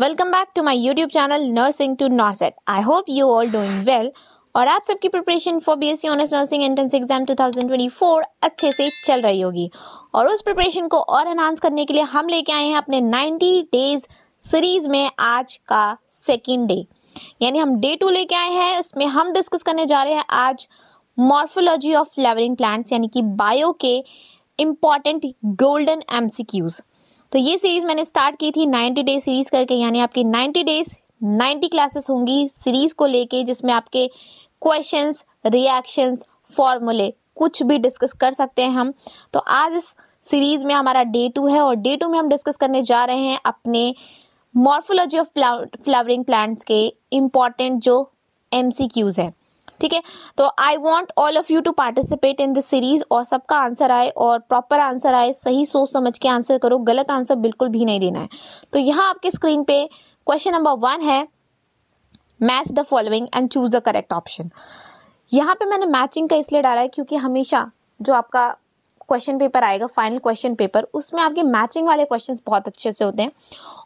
Welcome back to my YouTube channel nursing to NORCET I hope you all doing well और आप सबकी preparation for B S C honours nursing entrance exam 2024 अच्छे से चल रही होगी और उस प्रिपरेशन को और एनहांस करने के लिए हम लेके आए हैं अपने 90 डेज सीरीज में आज का सेकेंड डे यानी हम डे टू लेके आए हैं उसमें हम डिस्कस करने जा रहे हैं आज मॉर्फोलॉजी ऑफ फ्लावरिंग प्लांट्स यानी कि बायो के इम्पॉर्टेंट गोल्डन एमसीक्यूज़ तो ये सीरीज़ मैंने स्टार्ट की थी 90 डेज सीरीज़ करके यानी आपकी 90 डेज 90 क्लासेस होंगी सीरीज़ को लेके जिसमें आपके क्वेश्चंस रिएक्शंस फॉर्मूले कुछ भी डिस्कस कर सकते हैं हम तो आज इस सीरीज़ में हमारा डे टू है और डे टू में हम डिस्कस करने जा रहे हैं अपने मॉर्फोलॉजी ऑफ फ्लावरिंग प्लांट्स के इम्पॉर्टेंट जो एम सी क्यूज़ हैं ठीक है तो I want all of you to participate in this series और सबका आंसर आए और प्रॉपर आंसर आए सही सोच समझ के आंसर करो गलत आंसर बिल्कुल भी नहीं देना है तो यहाँ आपके स्क्रीन पे क्वेश्चन नंबर वन है match the following and choose the correct option यहाँ पे मैंने मैचिंग का इसलिए डाला है क्योंकि हमेशा जो आपका क्वेश्चन पेपर आएगा फाइनल क्वेश्चन पेपर उसमें आपके मैचिंग वाले क्वेश्चन बहुत अच्छे से होते हैं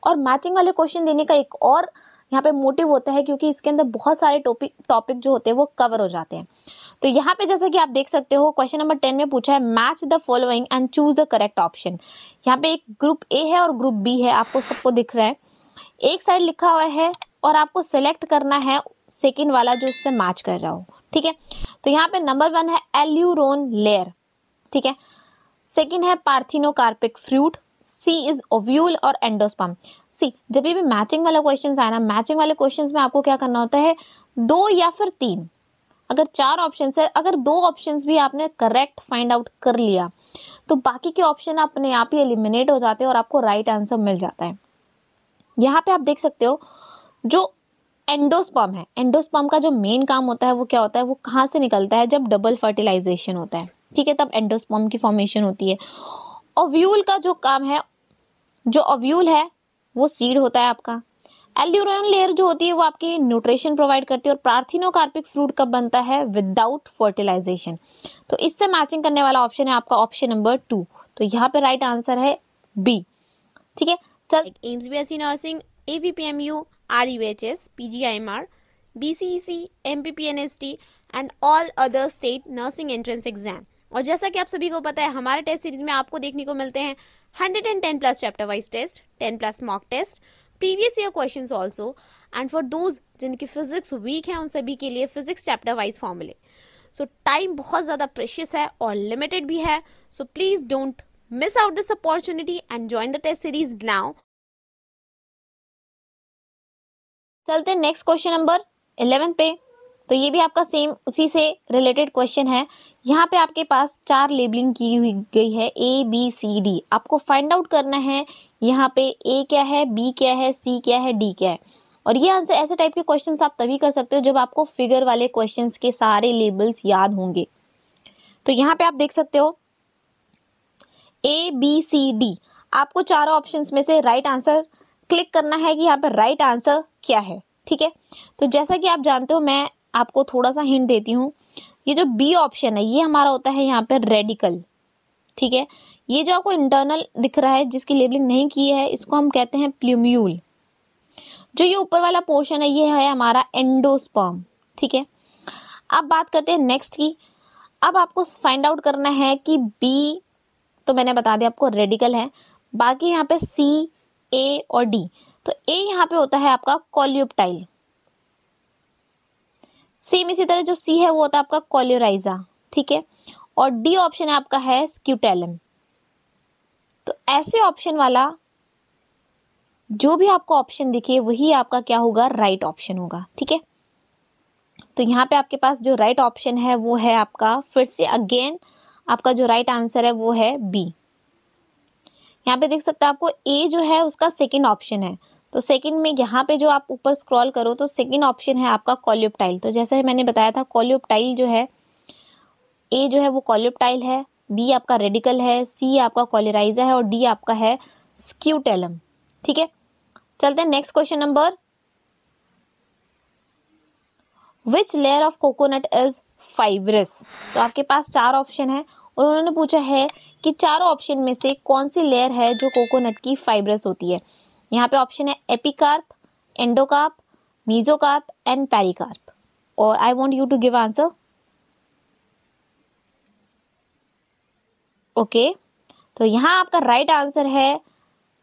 और मैचिंग वाले क्वेश्चन देने का एक और यहाँ पे मोटिव होता है क्योंकि इसके अंदर बहुत सारे टॉपिक टॉपिक जो होते हैं वो कवर हो जाते हैं तो यहाँ पे जैसे कि आप देख सकते हो क्वेश्चन नंबर टेन में पूछा है match the following and choose the correct option यहाँ पे एक ग्रुप ए है और ग्रुप बी है आपको सबको दिख रहा है एक साइड लिखा हुआ है और आपको सेलेक्ट करना है सेकेंड वाला जो उससे मैच कर रहा हो ठीक है तो यहाँ पे नंबर वन है एल्यूरोन लेयर ठीक है सेकेंड है parthenocarpic fruit C is ovule और एंडोस्पम सी जब भी मैचिंग वाला क्वेश्चन आया ना मैचिंग वाले क्वेश्चन में आपको क्या करना होता है दो या फिर तीन अगर चार ऑप्शन है अगर दो ऑप्शन भी आपने करेक्ट फाइंड आउट कर लिया तो बाकी के ऑप्शन अपने आप ही एलिमिनेट हो जाते हैं और आपको राइट right आंसर मिल जाता है यहाँ पे आप देख सकते हो जो एंडोस्पर्म है एंडोस्पर्म का जो मेन काम होता है वो क्या होता है वो कहाँ से निकलता है जब डबल फर्टिलाइजेशन होता है ठीक है तब एंडोस्पर्म की फॉर्मेशन होती है ओव्यूल का जो काम है जो ओव्यूल है वो सीड होता है आपका एल्यूरोन लेयर जो होती है वो आपकी न्यूट्रिशन प्रोवाइड करती है और प्रार्थिनोकार्पिक फ्रूट कब बनता है विदाउट फर्टिलाइजेशन तो इससे मैचिंग करने वाला ऑप्शन है आपका ऑप्शन नंबर टू तो यहाँ पे राइट आंसर है बी ठीक है चल AIIMS B S C nursing A V P M U R U H S P G I M R B C C M P P N S T and all other state nursing entrance exam और जैसा कि आप सभी को पता है हमारे test series में आपको देखने को मिलते हैं hundred and ten plus chapter wise test ten plus mock test previous year question also and for those जिनकी फिजिक्स वीक है उन सभी के लिए फिजिक्स चैप्टर वाइज फॉर्मूले सो टाइम बहुत ज़्यादा प्रेशियस है और लिमिटेड भी है so please don't miss out this opportunity and join the test series now चलते नेक्स्ट क्वेश्चन नंबर इलेवन पे तो ये भी आपका सेम उसी से रिलेटेड क्वेश्चन है यहाँ पे आपके पास चार लेबलिंग की हुई गई है ए बी सी डी आपको फाइंड आउट करना है यहाँ पे ए क्या है बी क्या है सी क्या है डी क्या है और ये आंसर ऐसे टाइप के क्वेश्चंस आप तभी कर सकते हो जब आपको फिगर वाले क्वेश्चंस के सारे लेबल्स याद होंगे तो यहाँ पे आप देख सकते हो ए बी सी डी आपको चारों ऑप्शंस में से राइट आंसर क्लिक करना है कि यहाँ पे राइट आंसर क्या है ठीक है तो जैसा कि आप जानते हो मैं आपको थोड़ा सा हिंट देती हूँ ये जो बी ऑप्शन है ये हमारा होता है यहाँ पर रेडिकल ठीक है ये जो आपको इंटरनल दिख रहा है जिसकी लेबलिंग नहीं की है इसको हम कहते हैं प्ल्यूम्यूल जो ये ऊपर वाला पोर्शन है ये है हमारा एंडोस्पर्म ठीक है अब बात करते हैं नेक्स्ट की अब आपको फाइंड आउट करना है कि बी तो मैंने बता दिया आपको रेडिकल है बाकी यहाँ पे सी ए और डी तो ए यहाँ पे होता है आपका कॉल्यूपटाइल सेम इसी तरह जो सी है वो होता है आपका कोल्योराइजा ठीक है और डी ऑप्शन है आपका है स्क्यूटेलम तो ऐसे ऑप्शन वाला जो भी आपको ऑप्शन दिखे वही आपका क्या होगा राइट ऑप्शन होगा ठीक है तो यहाँ पे आपके पास जो राइट ऑप्शन है वो है आपका फिर से अगेन आपका जो राइट आंसर है वो है बी यहाँ पे देख सकते हैं आपको ए जो है उसका सेकेंड ऑप्शन है तो सेकंड में यहाँ पे जो आप ऊपर स्क्रॉल करो तो सेकंड ऑप्शन है आपका कॉल्यूपटाइल तो जैसे मैंने बताया था कॉल्यूपटाइल जो है ए जो है वो कॉल्यूपटाइल है बी आपका रेडिकल है सी आपका कॉलेराइजा है और डी आपका है स्क्यूटेलम ठीक है चलते हैं next question number which layer of coconut is fibrous तो आपके पास चार ऑप्शन है और उन्होंने पूछा है कि चारों ऑप्शन में से कौन सी लेयर है जो कोकोनट की फाइबरस होती है यहाँ पे ऑप्शन है epicarp endocarp mesocarp and pericarp और I want you to give answer okay तो यहाँ आपका राइट right आंसर है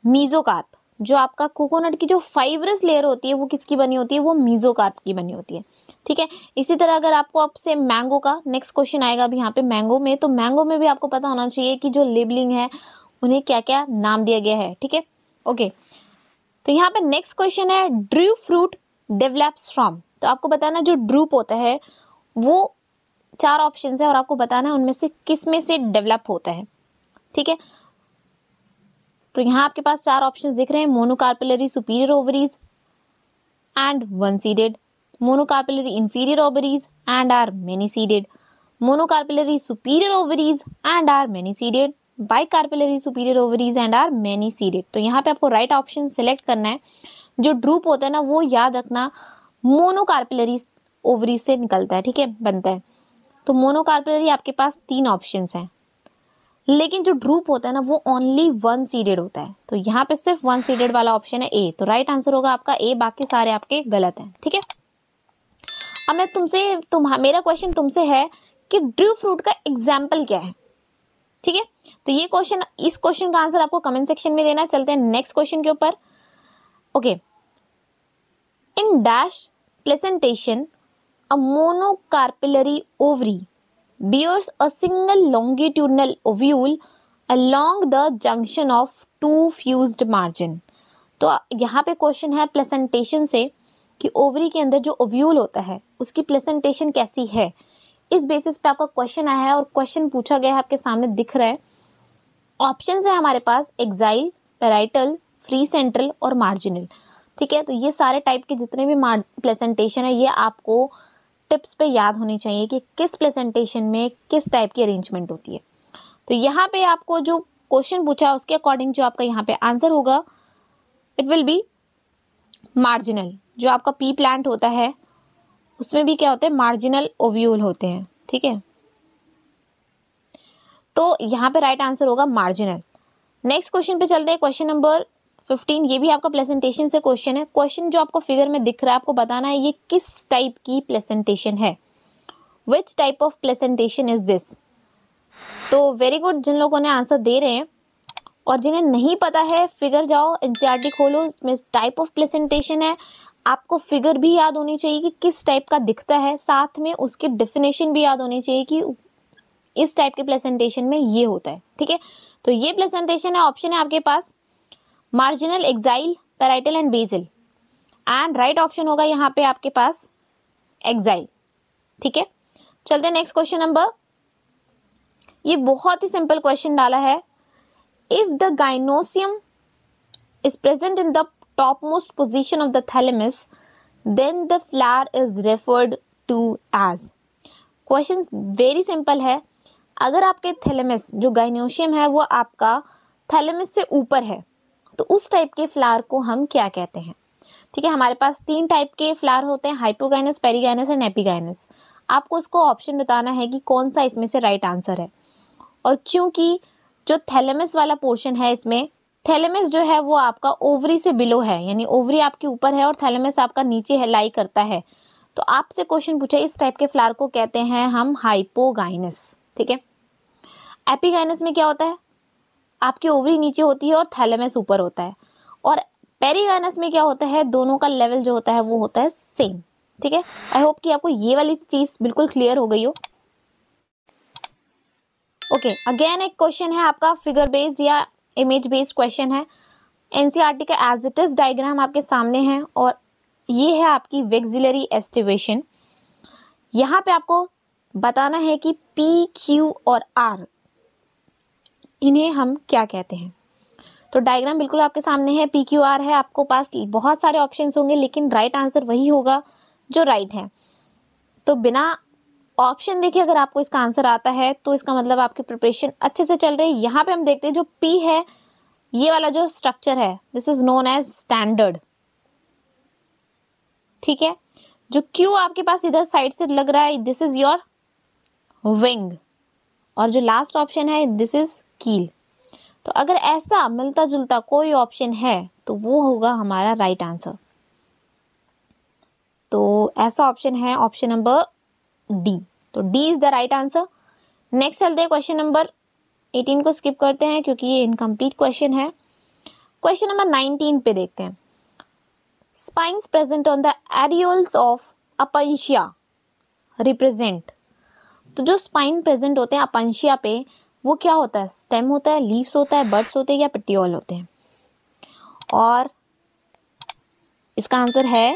मीजोकार्प जो आपका कोकोनट की जो फाइबरस लेयर होती है वो किसकी बनी होती है वो मीजोकार्प की बनी होती है ठीक है इसी तरह अगर आपको आपसे मैंगो का नेक्स्ट क्वेश्चन आएगा अभी यहाँ पे मैंगो में तो मैंगो में भी आपको पता होना चाहिए कि जो लेबलिंग है उन्हें क्या क्या नाम दिया गया है ठीक है ओके okay. तो यहाँ पे नेक्स्ट क्वेश्चन है ड्रू फ्रूट डेवलप्स फ्रॉम तो आपको बताना जो ड्रूप होता है वो चार ऑप्शन है और आपको बताना है उनमें से किस में से डेवलप होता है ठीक है तो यहाँ आपके पास चार ऑप्शन दिख रहे हैं monocarpellary superior ovaries and one seeded monocarpellary inferior ovaries and are many seeded monocarpellary superior ovaries and are many seeded bicarpellary superior ovaries and are many seeded तो यहाँ पे आपको राइट ऑप्शन सेलेक्ट करना है जो ड्रूप होता है ना वो याद रखना मोनोकार्पेलरी ओवरीज से निकलता है ठीक है बनता है तो मोनोकार्पेलरी आपके पास तीन ऑप्शन हैं लेकिन जो ड्रूप होता है ना वो ओनली वन सीडेड होता है तो यहाँ पे सिर्फ वन सीडेड वाला ऑप्शन है ए तो राइट आंसर होगा आपका ए बाकी सारे आपके गलत हैं ठीक है अब मैं तुमसे तुम मेरा क्वेश्चन तुमसे है कि ड्रू फ्रूट का एग्जाम्पल क्या है ठीक है तो ये क्वेश्चन इस क्वेश्चन का आंसर आपको कमेंट सेक्शन में देना चलते हैं नेक्स्ट क्वेश्चन के ऊपर okay in dash placentation a monocarpellary ovary bears a single longitudinal ovule along the junction of two fused margin तो यहाँ पे क्वेश्चन है प्लेसेंटेशन से कि ओवरी के अंदर जो ओव्यूल होता है उसकी प्लेसेंटेशन कैसी है इस बेसिस पे आपका क्वेश्चन आया है और क्वेश्चन पूछा गया है आपके सामने दिख रहा है ऑप्शन है हमारे पास एग्जाइल पेराइटल फ्री सेंट्रल और मार्जिनल ठीक है तो ये सारे टाइप के जितने भी प्लेसेंटेशन है ये आपको टिप्स पे याद होनी चाहिए कि किस प्लेसेंटेशन में किस टाइप की अरेंजमेंट होती है तो यहाँ पे आपको जो क्वेश्चन पूछा उसके अकॉर्डिंग जो आपका यहाँ पे आंसर होगा इट विल बी मार्जिनल जो आपका पी प्लांट होता है उसमें भी क्या होते हैं मार्जिनल ओव्यूल होते हैं ठीक है तो यहाँ पे राइट आंसर होगा मार्जिनल नेक्स्ट क्वेश्चन पे चलते हैं क्वेश्चन नंबर फिफ्टीन ये भी आपका प्लेसेंटेशन से क्वेश्चन है क्वेश्चन जो आपको फिगर में दिख रहा है आपको बताना है ये किस टाइप की प्लेसेंटेशन है which type of placentation is this तो वेरी गुड जिन लोगों ने आंसर दे रहे हैं और जिन्हें नहीं पता है फिगर जाओ एन e खोलो इसमें टाइप ऑफ प्लेसेंटेशन है आपको फिगर भी याद होनी चाहिए कि किस टाइप का दिखता है साथ में उसके डिफिनेशन भी याद होनी चाहिए कि इस टाइप के प्लेसेंटेशन में ये होता है ठीक है तो ये प्लेसेंटेशन है ऑप्शन है आपके पास marginal axile parietal and basal and right option होगा यहाँ पे आपके पास एग्जाइल ठीक है चलते हैं नेक्स्ट क्वेश्चन नंबर ये बहुत ही सिंपल क्वेश्चन डाला है if the gynoecium is present in the topmost position of the thalamus, then the flower is referred to as. Question very simple है अगर आपके थैलेमस जो गाइनोशियम है वो आपका थैलेमस से ऊपर है तो उस टाइप के फ्लावर को हम क्या कहते हैं ठीक है हमारे पास तीन टाइप के फ्लावर होते हैं हाइपोगाइनस पेरीगाइनस एंड एपीगाइनस आपको उसको ऑप्शन बताना है कि कौन सा इसमें से राइट आंसर है और क्योंकि जो थैलेमस वाला पोर्शन है इसमें थैलेमस जो है वो आपका ओवरी से बिलो है यानी ओवरी आपके ऊपर है और थैलेमस आपका नीचे है लाई करता है तो आपसे क्वेश्चन पूछा इस टाइप के फ्लावर को कहते हैं हम हाइपोगाइनस ठीक है एपीगाइनस में क्या होता है आपकी ओवरी नीचे होती है और थैलेमस ऊपर होता है और पेरीगाइनस में क्या होता है दोनों का लेवल जो होता है वो होता है सेम ठीक है आई होप कि आपको ये वाली चीज़ बिल्कुल क्लियर हो गई हो ओके अगेन एक क्वेश्चन है आपका फिगर बेस्ड या इमेज बेस्ड क्वेश्चन है एन का एज इट इज़ डायग्राम आपके सामने है और ये है आपकी वेक्सिलरी एस्टिवेशन यहाँ पे आपको बताना है कि पी क्यू और आर इन्हें हम क्या कहते हैं तो डायग्राम बिल्कुल आपके सामने है पी क्यू आर है आपको पास बहुत सारे ऑप्शंस होंगे लेकिन राइट right आंसर वही होगा जो राइट right है तो बिना ऑप्शन देखिए अगर आपको इसका आंसर आता है तो इसका मतलब आपकी प्रिपरेशन अच्छे से चल रही है यहाँ पे हम देखते हैं जो पी है ये वाला जो स्ट्रक्चर है this is known as standard ठीक है जो क्यू आपके पास इधर साइड से लग रहा है दिस इज योर विंग और जो लास्ट ऑप्शन है दिस इज कील तो अगर ऐसा मिलता जुलता कोई ऑप्शन है तो वो होगा हमारा राइट आंसर तो ऐसा ऑप्शन है ऑप्शन नंबर डी तो D is the right answer next चलते हैं क्वेश्चन नंबर 18 को स्किप करते हैं क्योंकि ये इनकम्प्लीट क्वेश्चन है क्वेश्चन नंबर 19 पे देखते हैं spines present on the areoles of opuntia represent तो जो स्पाइन प्रेजेंट होते हैं अपंशिया पे वो क्या होता है स्टेम होता है लीव्स होता है बर्ड्स होते हैं या पिटियोल होते हैं और इसका आंसर है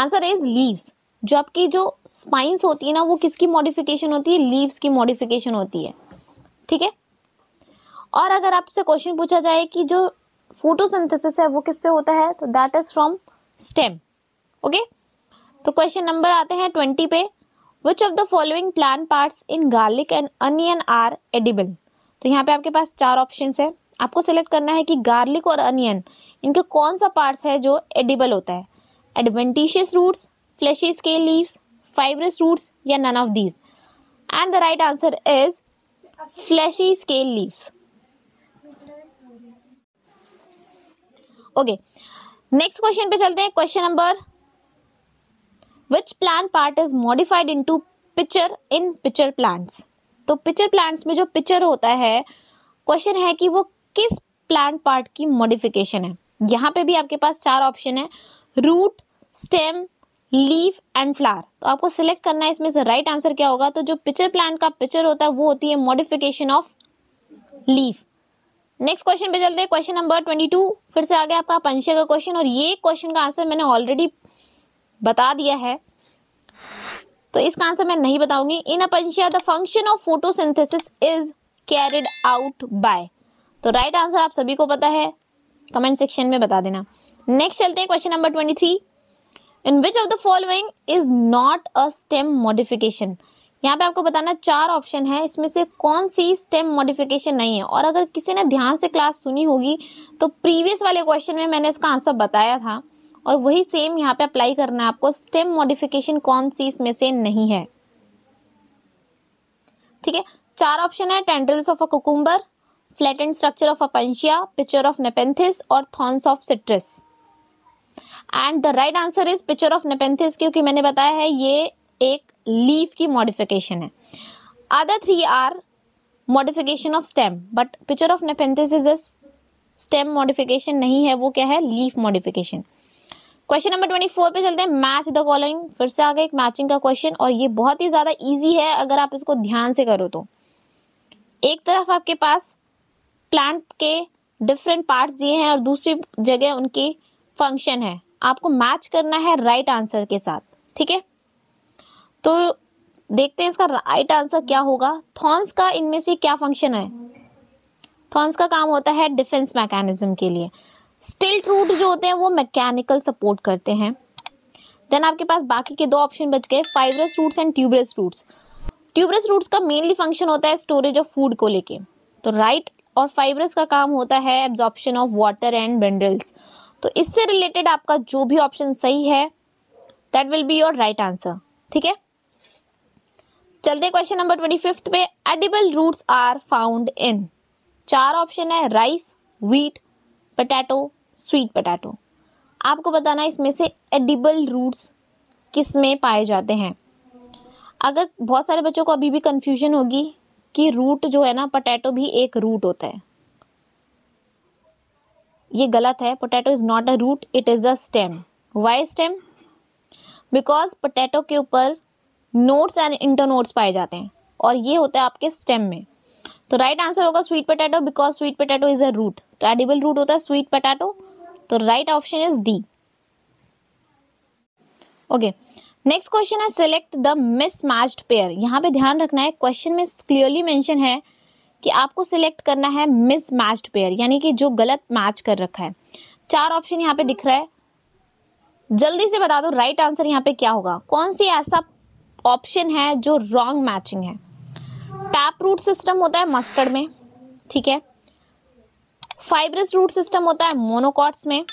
आंसर इज लीव्स जो आपकी जो स्पाइंस होती है ना वो किसकी मॉडिफिकेशन होती है लीव्स की मॉडिफिकेशन होती है ठीक है और अगर आपसे क्वेश्चन पूछा जाए कि जो फोटोसिंथेसिस है वो किससे होता है तो that is from stem okay तो क्वेश्चन नंबर आते हैं ट्वेंटी पे which of the following plant parts in garlic and onion are edible तो यहाँ पे आपके पास चार ऑप्शन है आपको सेलेक्ट करना है कि गार्लिक और अनियन इनके कौन सा पार्ट्स है जो एडिबल होता है adventitious roots fleshy scale leaves, fibrous roots या none of these and the right answer is fleshy scale leaves. Okay next question पे चलते हैं question number which plant part is modified into pitcher in pitcher plants तो pitcher plants में जो picture होता है question है कि वो किस प्लांट पार्ट की मॉडिफिकेशन है यहाँ पे भी आपके पास चार ऑप्शन है root stem leaf and flower तो आपको सिलेक्ट करना है इसमें से राइट आंसर क्या होगा तो जो पिक्चर प्लांट का पिक्चर होता है वो होती है modification of leaf next question पे चलते हैं क्वेश्चन नंबर ट्वेंटी टू फिर से आ गया आपका पंशे का क्वेश्चन और ये क्वेश्चन का आंसर मैंने ऑलरेडी बता दिया है तो इसका आंसर मैं नहीं बताऊंगी in opuntia the function of photosynthesis is carried out by तो राइट आंसर आप सभी को पता है कमेंट सेक्शन में बता देना नेक्स्ट चलते हैं question number twenty three in which of the following is not a stem modification यहाँ पे आपको बताना चार ऑप्शन है इसमें से कौन सी स्टेम मॉडिफिकेशन नहीं है और अगर किसी ने ध्यान से क्लास सुनी होगी तो प्रीवियस वाले क्वेश्चन में मैंने इसका आंसर बताया था और वही सेम यहाँ पे अप्लाई करना है आपको स्टेम मॉडिफिकेशन कौन सी इसमें से नहीं है ठीक है चार ऑप्शन है tendrils of a cucumber and structure of opuntia picture of nepenthes और thorns of citrus and the right answer is picture of nepenthes क्योंकि मैंने बताया है ये एक लीफ की मॉडिफिकेशन है other three are modification of stem but picture of nepenthes is stem modification नहीं है वो क्या है leaf modification question number twenty four पे चलते हैं मैच द कॉलोइंग फिर से आ गया एक मैचिंग का क्वेश्चन और ये बहुत ही ज़्यादा ईजी है अगर आप इसको ध्यान से करो तो एक तरफ आपके पास प्लांट के डिफरेंट पार्ट्स दिए हैं और दूसरी जगह उनकी फंक्शन है आपको मैच करना है राइट आंसर के साथ ठीक है तो देखते हैं इसका राइट आंसर क्या होगा थॉन्स का इनमें से क्या फंक्शन है थॉन्स का काम होता है डिफेंस मैकेनिज्म के लिए स्टिल ट्रूट जो होते हैं वो मैकेनिकल सपोर्ट करते हैं देन आपके पास बाकी के दो ऑप्शन बच गए fibrous roots and tuberous roots tuberous roots का मेनली फंक्शन होता है स्टोरेज ऑफ फूड को लेके तो राइट और फाइब्रस का काम होता है absorption of water and minerals तो इससे रिलेटेड आपका जो भी ऑप्शन सही है that will be your right answer ठीक है चलते क्वेश्चन नंबर ट्वेंटी फिफ्थ पे edible roots are found in चार ऑप्शन है rice wheat potato sweet potato आपको बताना इसमें से एडिबल रूट्स किस में पाए जाते हैं अगर बहुत सारे बच्चों को अभी भी कन्फ्यूजन होगी कि रूट जो है ना पटैटो भी एक रूट होता है ये गलत है potato is not a root it is a stem why stem because potato के ऊपर नोट्स एंड नोट्स पाए जाते हैं और ये होता है आपके स्टेम में तो राइट आंसर होगा sweet potato because sweet potato is a root तो एडिबल रूट होता है स्वीट पोटैटो तो right option is D okay next question है select the mismatched pair यहाँ पे ध्यान रखना है क्वेश्चन में क्लियरली मेंशन है कि आपको सिलेक्ट करना है मिस मैच्ड पेयर यानी कि जो गलत मैच कर रखा है चार ऑप्शन यहाँ पे दिख रहा है जल्दी से बता दो राइट आंसर यहाँ पे क्या होगा कौन सी ऐसा ऑप्शन है जो रॉन्ग मैचिंग है टैप रूट सिस्टम होता है मस्टर्ड में ठीक है फाइब्रस रूट सिस्टम होता है मोनोकॉट्स में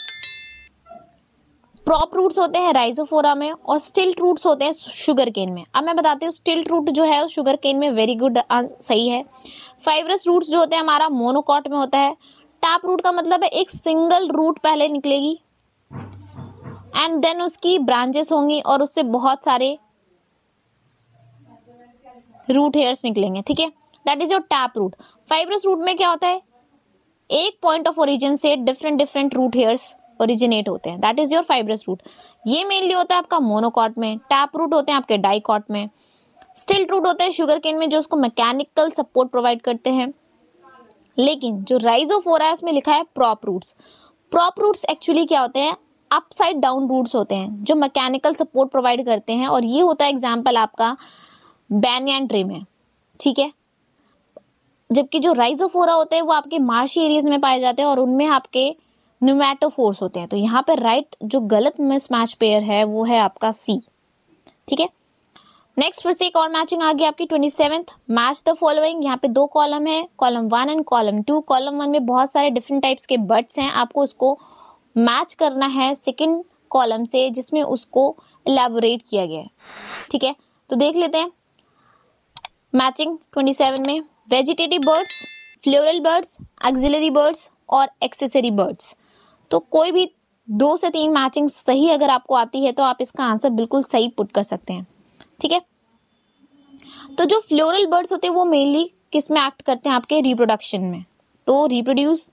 प्रॉप रूट्स होते हैं राइजोफोरा में और स्टिल्ट रूट्स होते हैं शुगर केन में अब मैं बताती हूँ स्टिल्ट रूट जो है शुगर केन में वेरी गुड सही है फाइबरस रूट्स जो होते हैं हमारा मोनोकॉट में होता है टाप रूट का मतलब है एक सिंगल रूट पहले निकलेगी एंड देन उसकी ब्रांचेस होंगी और उससे बहुत सारे रूट हेयर्स निकलेंगे ठीक है that is your tap root fibrous root में क्या होता है एक पॉइंट ऑफ ओरिजिन से different different root hairs originate होते हैं that is your fibrous root ये मेनली होता है आपका मोनोकॉट में टैप रूट होते हैं आपके डाईकॉट में स्टिल रूट होते हैं शुगर केन में जो उसको मैकेनिकल सपोर्ट प्रोवाइड करते हैं लेकिन जो राइज ऑफ है उसमें लिखा है prop roots prop roots actually क्या होते हैं अपसाइड डाउन रूट्स होते हैं जो मैकेनिकल सपोर्ट प्रोवाइड करते हैं और ये होता है एग्जाम्पल आपका बैनियन ट्री में ठीक है जबकि जो राइजोफोरा होते हैं वो आपके मार्शी एरियाज में पाए जाते हैं और उनमें आपके न्यूमैटोफोर्स होते हैं तो यहाँ पे राइट जो गलत मिसमैच पेयर है वो है आपका सी ठीक है नेक्स्ट फिर से एक और मैचिंग आ गई आपकी twenty seventh match the following यहाँ पे दो कॉलम है column one and column two column one में बहुत सारे डिफरेंट टाइप्स के बर्ड्स हैं आपको उसको मैच करना है सेकेंड कॉलम से जिसमें उसको एलेबोरेट किया गया है ठीक है तो देख लेते हैं मैचिंग ट्वेंटी सेवन में vegetative buds floral buds axillary buds और एक्सेसरी बर्ड्स तो कोई भी दो से तीन मैचिंग सही अगर आपको आती है तो आप इसका आंसर बिल्कुल सही पुट कर सकते हैं ठीक है तो जो फ्लोरल बर्ड्स होते हैं वो मेनली किस में एक्ट करते हैं आपके रिप्रोडक्शन में तो reproduce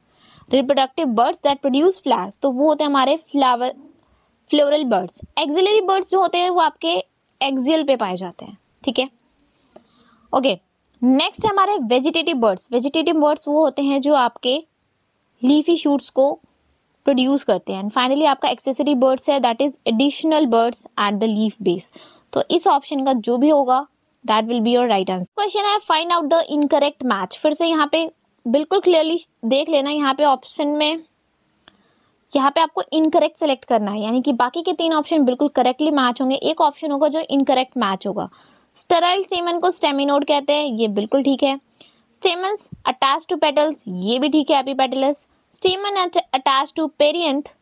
reproductive buds that produce flowers तो वो होते हैं हमारे flower floral buds axillary buds जो होते हैं वो आपके एक्जियल पे पाए जाते हैं ठीक है ओके नेक्स्ट है हमारे वेजिटेटिव बर्ड्स वेजिटेटिव बर्ड्स वो होते हैं जो आपके लीफी शूट्स को प्रोड्यूस करते हैं एंड फाइनली आपका एक्सेसरी बर्ड्स है that is additional buds at the leaf base तो इस ऑप्शन का जो भी होगा that will be your right answer question है find out the incorrect match फिर से यहाँ पे बिल्कुल क्लियरली देख लेना यहाँ पे ऑप्शन में यहाँ पे आपको इनकरेक्ट सेलेक्ट करना है यानी कि बाकी के तीन ऑप्शन बिल्कुल करेक्टली मैच होंगे एक ऑप्शन होगा जो इनकरेक्ट मैच होगा स्टेराइल स्टेमन को स्टेमिनोड कहते हैं ये बिल्कुल ठीक है स्टेमन्स अटैच टू पेटल्स ये भी ठीक है epipetalous stamen attach to perianth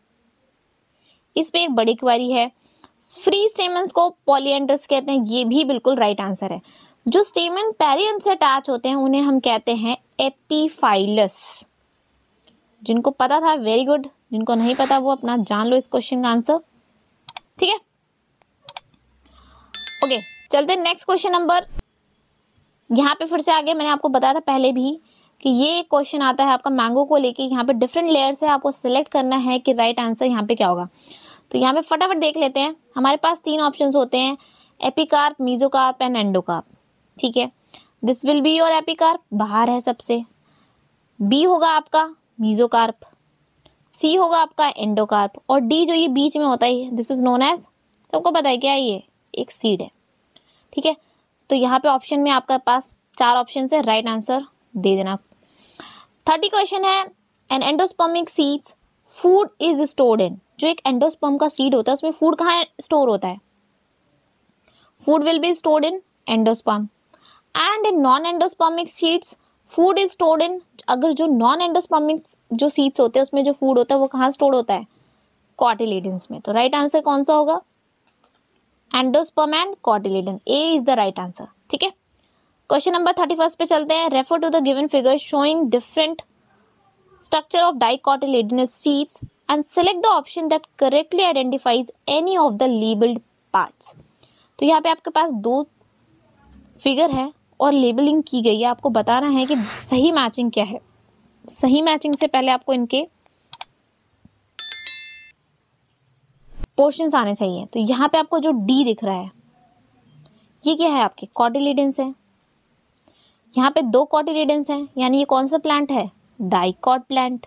इस पे एक बड़ी क्वारी है फ्री स्टेमन्स को पॉलियंट्रस कहते हैं ये भी बिल्कुल राइट आंसर है जो स्टेमन पेरियंथ से अटैच होते हैं उन्हें हम कहते हैं एपीफाइलस जिनको पता था वेरी गुड जिनको नहीं पता वो अपना जान लो इस क्वेश्चन का आंसर ठीक है ओके चलते नेक्स्ट क्वेश्चन नंबर यहां पे फिर से आगे मैंने आपको बताया था पहले भी कि ये एक क्वेश्चन आता है आपका मैंगो को लेके यहाँ पे डिफरेंट लेयर्स है आपको सिलेक्ट करना है कि राइट आंसर यहाँ पे क्या होगा तो यहाँ पे फटाफट देख लेते हैं हमारे पास तीन ऑप्शन होते हैं एपिकार्प मीजोकार्प एंड एंडोकार्प ठीक है this will be your epicarp बाहर है सबसे बी होगा आपका मीजोकार्प सी होगा आपका एंडोकार्प और डी जो ये बीच में होता है दिस इज नोन एज सबको पता है क्या ये एक सीड है ठीक है तो यहाँ पे ऑप्शन में आपके पास चार ऑप्शन है राइट आंसर दे देना थर्टी क्वेश्चन है an endospermic seeds food is stored in जो एक एंडोस्पर्म का सीड होता है उसमें फूड कहाँ स्टोर होता है food will be stored in endosperm and in non endospermic seeds food is stored in अगर जो नॉन एंडोस्पर्मिक जो सीड्स होते हैं उसमें जो फूड होता है वो कहाँ स्टोर होता है कॉटिलेडन्स में तो राइट right आंसर कौन सा होगा endosperm and cotyledon A is the right answer ठीक है क्वेश्चन नंबर थर्टी फर्स्ट पे चलते हैं refer to the given figure showing different structure of dicotyledonous seeds and select the option that correctly identifies any of the labelled parts तो यहाँ पे आपके पास दो फिगर है और लेबलिंग की गई है आपको बताना है कि सही मैचिंग क्या है सही मैचिंग से पहले आपको इनके पोर्शंस आने चाहिए तो यहाँ पे आपको जो डी दिख रहा है ये क्या है आपके कॉटिलिडेंस है यहाँ पे दो कॉटिलिडेंस हैं यानी ये कौन सा प्लांट है डाइकॉट प्लांट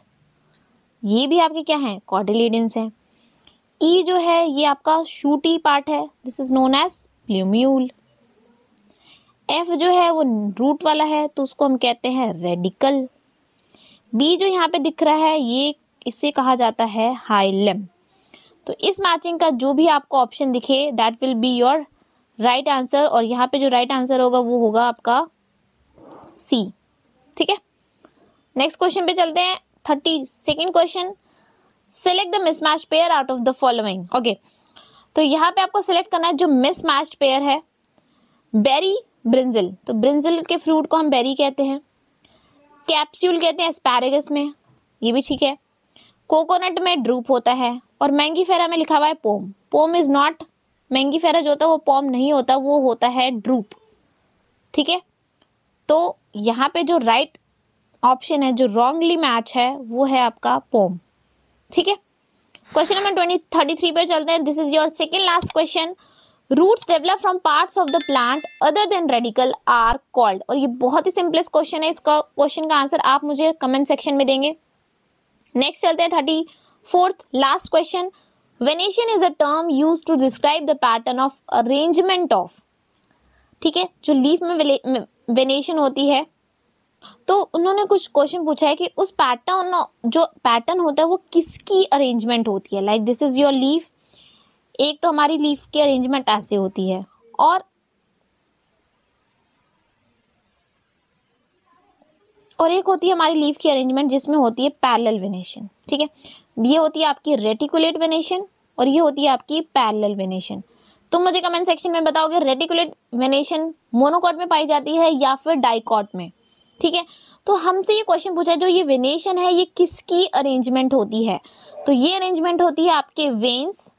ये भी आपके क्या हैं कॉटिलिडेंस हैं ई जो है ये आपका शूटी पार्ट है this is known as plumule F जो है वो रूट वाला है तो उसको हम कहते हैं रेडिकल बी जो यहाँ पे दिख रहा है ये इसे कहा जाता है हाइलम तो इस मैचिंग का जो भी आपको ऑप्शन दिखे that will be your right answer और यहाँ पे जो राइट right आंसर होगा वो होगा आपका सी ठीक है नेक्स्ट क्वेश्चन पे चलते हैं thirty second question select the mismatch pair out of the following okay तो यहाँ पे आपको सेलेक्ट करना है जो मिसमैच्ड पेयर है बेरी ब्रिंजल तो ब्रिंजल के फ्रूट को हम बेरी कहते हैं कैप्स्यूल कहते हैं स्पैरेगस में ये भी ठीक है कोकोनट में ड्रूप होता है और मैंगी फेरा में लिखा हुआ है pome pome is not Mangifera जो होता है वो पोम नहीं होता वो होता है ड्रूप ठीक है तो यहाँ पे जो राइट ऑप्शन है जो रॉन्गली मैच है वो है आपका पोम ठीक है question number twenty thirty three पर चलते हैं this is your second last question roots develop from parts of the plant other than radicle are called और ये बहुत ही सिंपलेस्ट क्वेश्चन है इसका क्वेश्चन का आंसर आप मुझे कमेंट सेक्शन में देंगे नेक्स्ट चलते हैं thirty fourth last question venation is a term use to describe the pattern of arrangement of ठीक है जो लीफ में वेनेशन होती है तो उन्होंने कुछ क्वेश्चन पूछा है कि उस पैटर्न जो पैटर्न होता है वो किसकी अरेंजमेंट होती है like this is your leaf एक तो हमारी लीफ की अरेंजमेंट ऐसे होती है और और एक होती है हमारी लीफ की अरेंजमेंट जिसमें होती है पैरेलल वेनेशन ठीक है ये होती है आपकी रेटिकुलेट वेनेशन और ये होती है आपकी पैरेलल वेनेशन तुम मुझे कमेंट सेक्शन में बताओगे रेटिकुलेट वेनेशन मोनोकॉट में पाई जाती है या फिर डाइकॉट में ठीक है तो हमसे ये क्वेश्चन पूछा है जो ये वेनेशन है ये किसकी अरेंजमेंट होती है तो ये अरेंजमेंट होती है आपके वेन्स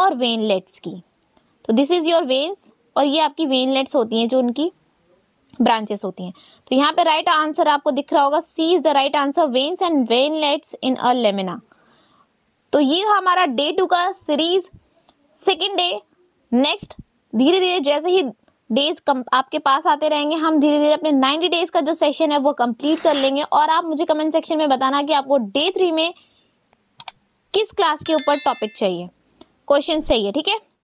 और वेनलेट्स की तो दिस इज़ योर वेन्स और ये आपकी वेनलेट्स होती हैं जो उनकी ब्रांचेस होती हैं तो यहाँ पे राइट right आंसर आपको दिख रहा होगा C is the right answer veins and veinlets in a lamina तो ये हमारा डे टू का सीरीज सेकेंड डे नेक्स्ट धीरे धीरे जैसे ही डेज आपके पास आते रहेंगे हम धीरे धीरे अपने 90 डेज का जो सेशन है वो कंप्लीट कर लेंगे और आप मुझे कमेंट सेक्शन में बताना कि आपको डे थ्री में किस क्लास के ऊपर टॉपिक चाहिए क्वेश्चन चाहिए ठीक है